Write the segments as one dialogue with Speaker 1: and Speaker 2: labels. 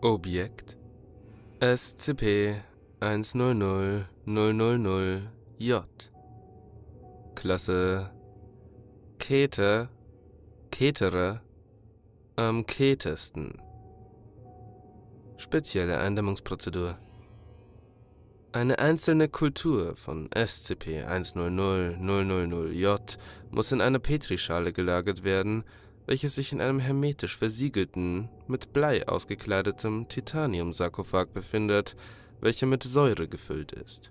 Speaker 1: Objekt SCP-100000-J Klasse Keter Ketere am ketesten Spezielle Eindämmungsprozedur eine einzelne Kultur von SCP-100000-J muss in einer Petrischale gelagert werden, welches sich in einem hermetisch versiegelten, mit Blei ausgekleidetem Titanium-Sarkophag befindet, welcher mit Säure gefüllt ist.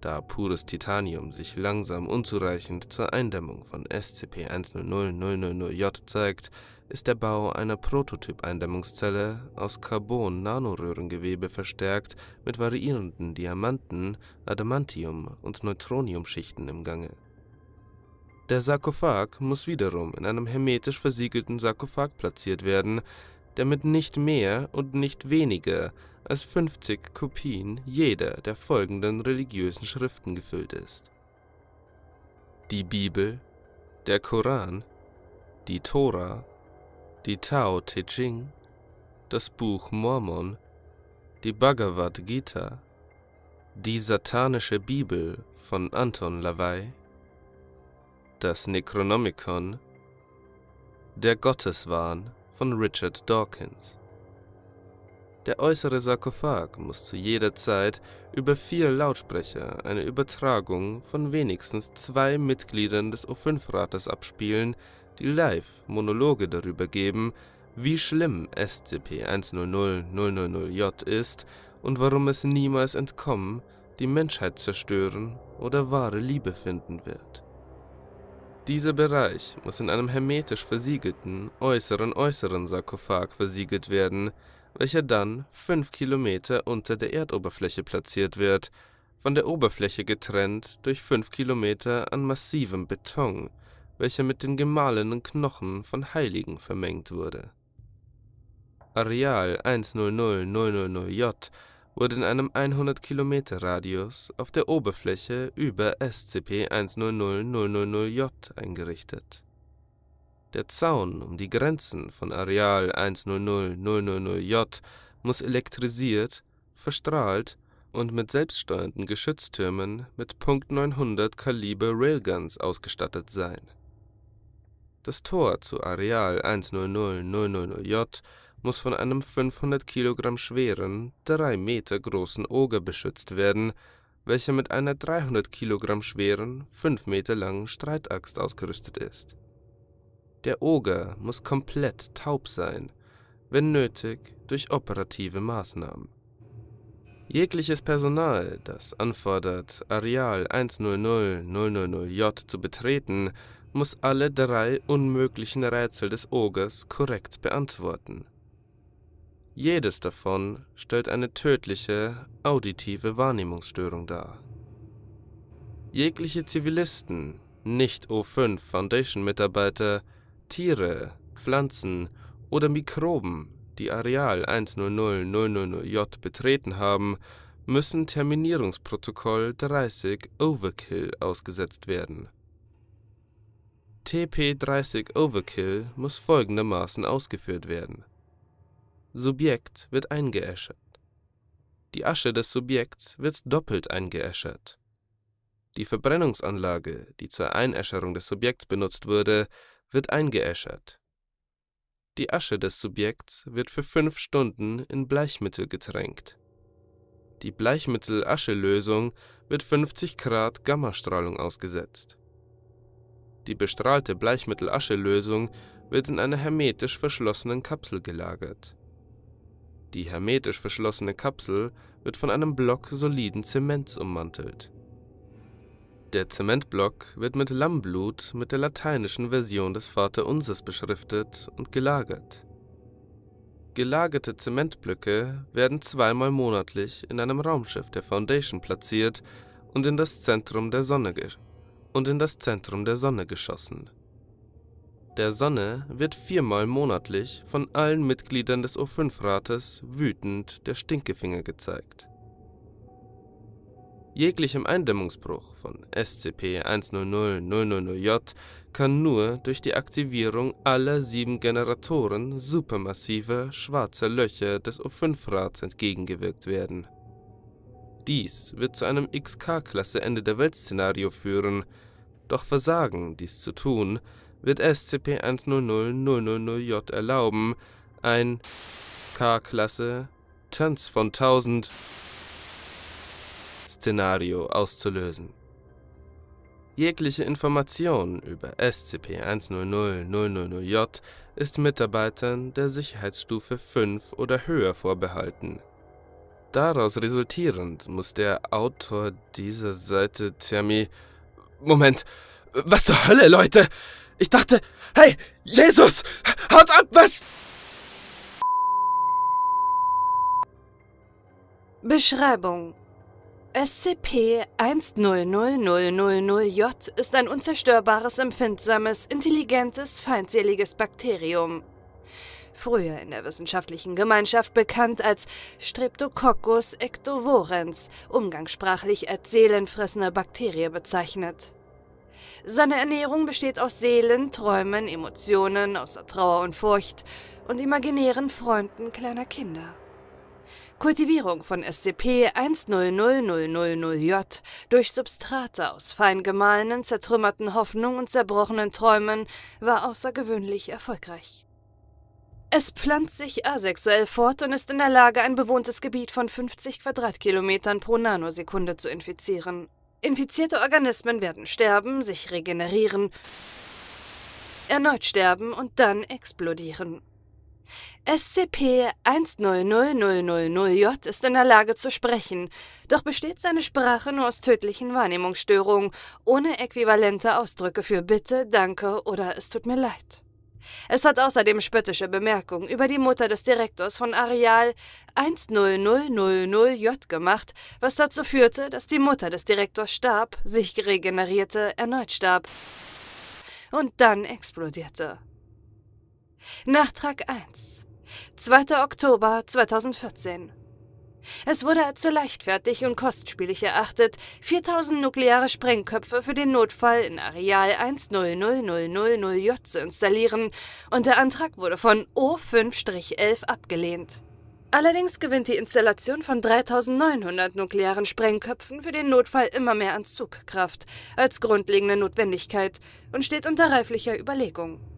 Speaker 1: Da pures Titanium sich langsam unzureichend zur Eindämmung von SCP-100000J zeigt, ist der Bau einer Prototyp-Eindämmungszelle aus Carbon-Nanoröhrengewebe verstärkt mit variierenden Diamanten, Adamantium- und Neutroniumschichten im Gange. Der Sarkophag muss wiederum in einem hermetisch versiegelten Sarkophag platziert werden, der mit nicht mehr und nicht weniger als 50 Kopien jeder der folgenden religiösen Schriften gefüllt ist: die Bibel, der Koran, die Tora, die Tao Te Ching, das Buch Mormon, die Bhagavad Gita, die satanische Bibel von Anton Lavey, das Necronomicon, Der Gotteswahn von Richard Dawkins. Der äußere Sarkophag muss zu jeder Zeit über vier Lautsprecher eine Übertragung von wenigstens zwei Mitgliedern des O5-Rates abspielen, die live Monologe darüber geben, wie schlimm SCP-100-000J ist und warum es niemals entkommen, die Menschheit zerstören oder wahre Liebe finden wird. Dieser Bereich muss in einem hermetisch versiegelten, äußeren äußeren Sarkophag versiegelt werden, welcher dann fünf Kilometer unter der Erdoberfläche platziert wird, von der Oberfläche getrennt durch fünf Kilometer an massivem Beton, welcher mit den gemahlenen Knochen von Heiligen vermengt wurde. Areal 100000J wurde in einem 100-Kilometer-Radius auf der Oberfläche über SCP-100000J eingerichtet. Der Zaun um die Grenzen von Areal 100000J muss elektrisiert, verstrahlt und mit selbststeuernden Geschütztürmen mit .900 Kaliber Railguns ausgestattet sein. Das Tor zu Areal 100000J muss von einem 500 Kilogramm schweren, drei Meter großen Oger beschützt werden, welcher mit einer 300 Kilogramm schweren, fünf Meter langen Streitaxt ausgerüstet ist. Der Oger muss komplett taub sein, wenn nötig durch operative Maßnahmen. Jegliches Personal, das anfordert, Areal 100-000J zu betreten, muss alle drei unmöglichen Rätsel des Ogers korrekt beantworten. Jedes davon stellt eine tödliche auditive Wahrnehmungsstörung dar. Jegliche Zivilisten, nicht O5 Foundation-Mitarbeiter, Tiere, Pflanzen oder Mikroben, die Areal 100000J betreten haben, müssen Terminierungsprotokoll 30 Overkill ausgesetzt werden. TP30 Overkill muss folgendermaßen ausgeführt werden Subjekt wird eingeäschert. Die Asche des Subjekts wird doppelt eingeäschert. Die Verbrennungsanlage, die zur Einäscherung des Subjekts benutzt wurde, wird eingeäschert. Die Asche des Subjekts wird für fünf Stunden in Bleichmittel getränkt. Die Bleichmittel-Aschelösung wird 50 Grad Gammastrahlung ausgesetzt. Die bestrahlte Bleichmittel-Aschelösung wird in einer hermetisch verschlossenen Kapsel gelagert. Die hermetisch verschlossene Kapsel wird von einem Block soliden Zements ummantelt. Der Zementblock wird mit Lammblut mit der lateinischen Version des Vaterunsers beschriftet und gelagert. Gelagerte Zementblöcke werden zweimal monatlich in einem Raumschiff der Foundation platziert und in das Zentrum der Sonne und in das Zentrum der Sonne geschossen der Sonne wird viermal monatlich von allen Mitgliedern des O5-Rates wütend der Stinkefinger gezeigt. Jeglichem Eindämmungsbruch von SCP-100-000J kann nur durch die Aktivierung aller sieben Generatoren supermassiver schwarzer Löcher des o 5 rats entgegengewirkt werden. Dies wird zu einem XK-Klasse-Ende-der-Welt-Szenario führen, doch versagen, dies zu tun, wird SCP-100-000-J erlauben, ein K-Klasse Tanz von 1000 Szenario auszulösen. Jegliche Information über SCP-100-000-J ist Mitarbeitern der Sicherheitsstufe 5 oder höher vorbehalten. Daraus resultierend muss der Autor dieser Seite Termi. Moment, was zur Hölle, Leute? Ich dachte, hey, Jesus, haut ab, was?
Speaker 2: Beschreibung SCP-100000J ist ein unzerstörbares, empfindsames, intelligentes, feindseliges Bakterium. Früher in der wissenschaftlichen Gemeinschaft bekannt als Streptococcus ectovorens, umgangssprachlich als seelenfressende Bakterie bezeichnet. Seine Ernährung besteht aus Seelen, Träumen, Emotionen, außer Trauer und Furcht und imaginären Freunden kleiner Kinder. Kultivierung von SCP-100000J durch Substrate aus fein gemahlenen, zertrümmerten Hoffnungen und zerbrochenen Träumen war außergewöhnlich erfolgreich. Es pflanzt sich asexuell fort und ist in der Lage, ein bewohntes Gebiet von 50 Quadratkilometern pro Nanosekunde zu infizieren. Infizierte Organismen werden sterben, sich regenerieren, erneut sterben und dann explodieren. SCP-190000J ist in der Lage zu sprechen, doch besteht seine Sprache nur aus tödlichen Wahrnehmungsstörungen, ohne äquivalente Ausdrücke für Bitte, Danke oder Es tut mir leid. Es hat außerdem spöttische Bemerkungen über die Mutter des Direktors von Areal 10000J gemacht, was dazu führte, dass die Mutter des Direktors starb, sich regenerierte, erneut starb und dann explodierte. Nachtrag 1 2. Oktober 2014 es wurde als zu leichtfertig und kostspielig erachtet, 4000 nukleare Sprengköpfe für den Notfall in Areal 1000000 j zu installieren, und der Antrag wurde von O5-11 abgelehnt. Allerdings gewinnt die Installation von 3900 nuklearen Sprengköpfen für den Notfall immer mehr an Zugkraft als grundlegende Notwendigkeit und steht unter reiflicher Überlegung.